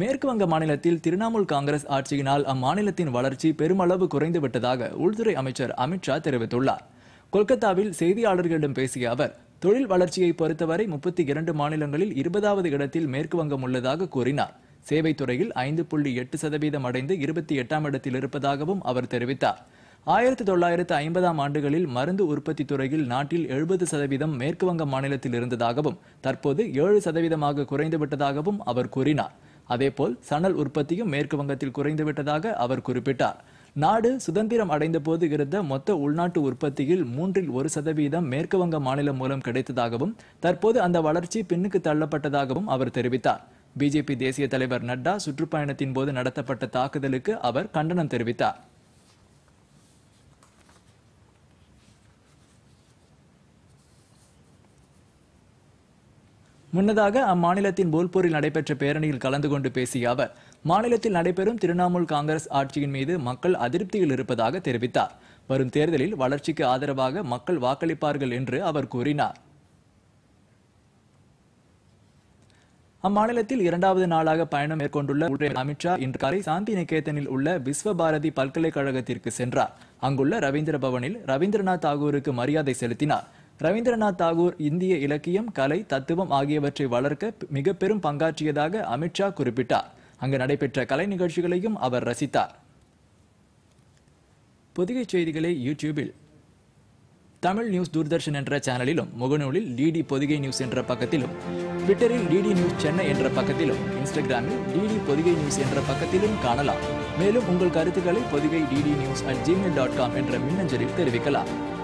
மேற்கு வங்க மாநிலத்தில் திரிணாமுல் காங்கிரஸ் ஆட்சியினால் அம்மாநிலத்தின் வளர்ச்சி பெருமளவு குறைந்துவிட்டதாக உள்துறை அமைச்சர் அமித்ஷா தெரிவித்துள்ளார் கொல்கத்தாவில் செய்தியாளர்களிடம் பேசிய அவர் தொழில் வளர்ச்சியை பொறுத்தவரை முப்பத்தி இரண்டு மாநிலங்களில் இருபதாவது இடத்தில் மேற்கு வங்கம் உள்ளதாக கூறினார் சேவைத்துறையில் ஐந்து புள்ளி எட்டு சதவீதம் அடைந்து இருபத்தி எட்டாம் இடத்தில் இருப்பதாகவும் அவர் தெரிவித்தார் ஆயிரத்தி தொள்ளாயிரத்து ஐம்பதாம் ஆண்டுகளில் மருந்து உற்பத்தி துறையில் நாட்டில் எழுபது சதவீதம் மேற்குவங்க மாநிலத்தில் இருந்ததாகவும் தற்போது ஏழு சதவீதமாக குறைந்துவிட்டதாகவும் அவர் கூறினார் அதேபோல் சணல் உற்பத்தியும் மேற்கு வங்கத்தில் குறைந்துவிட்டதாக அவர் குறிப்பிட்டார் நாடு சுதந்திரம் அடைந்த போது இருந்த மொத்த உள்நாட்டு உற்பத்தியில் மூன்றில் ஒரு சதவீதம் மேற்குவங்க மாநிலம் மூலம் கிடைத்ததாகவும் தற்போது அந்த வளர்ச்சி பின்னுக்கு தள்ளப்பட்டதாகவும் அவர் தெரிவித்தார் பிஜேபி தேசிய தலைவர் நட்டா சுற்றுப்பயணத்தின் போது நடத்தப்பட்ட தாக்குதலுக்கு அவர் கண்டனம் தெரிவித்தார் முன்னதாக அம்மாநிலத்தின் போல்பூரில் நடைபெற்ற பேரணியில் கலந்து கொண்டு பேசிய அவர் மாநிலத்தில் நடைபெறும் திரிணாமுல் காங்கிரஸ் ஆட்சியின் மீது மக்கள் அதிருப்தியில் இருப்பதாக தெரிவித்தார் வரும் தேர்தலில் வளர்ச்சிக்கு ஆதரவாக மக்கள் வாக்களிப்பார்கள் என்று அவர் கூறினார் அம்மாநிலத்தில் இரண்டாவது நாளாக பயணம் மேற்கொண்டுள்ள அமித்ஷா இன்று காலை சாந்தி நிகேதனில் உள்ள விஸ்வ பாரதி பல்கலைக்கழகத்திற்கு சென்றார் அங்குள்ள ரவீந்திர பவனில் ரவீந்திரநாத் தாகூருக்கு மரியாதை செலுத்தினார் ரவீந்திரநாத் தாகூர் இந்திய இலக்கியம் கலை தத்துவம் ஆகியவற்றை வளர்க்க மிக பெரும் பங்காற்றியதாக அமித்ஷா குறிப்பிட்டார் அங்கு நடைபெற்ற கலை நிகழ்ச்சிகளையும் அவர் ரசித்தார் புதிய செய்திகளை யூடியூபில் தமிழ் நியூஸ் தூர்தர்ஷன் என்ற சேனலிலும் முகநூலில் டிடி பொதிகை நியூஸ் என்ற பக்கத்திலும் ட்விட்டரில் டிடி நியூஸ் சென்னை என்ற பக்கத்திலும் இன்ஸ்டாகிராமில் டிடி பொதிகை நியூஸ் என்ற பக்கத்திலும் காணலாம் மேலும் உங்கள் கருத்துக்களை Podhigai DD news at Gmail dot com என்ற மின்னஞ்சலில் தெரிவிக்கலாம்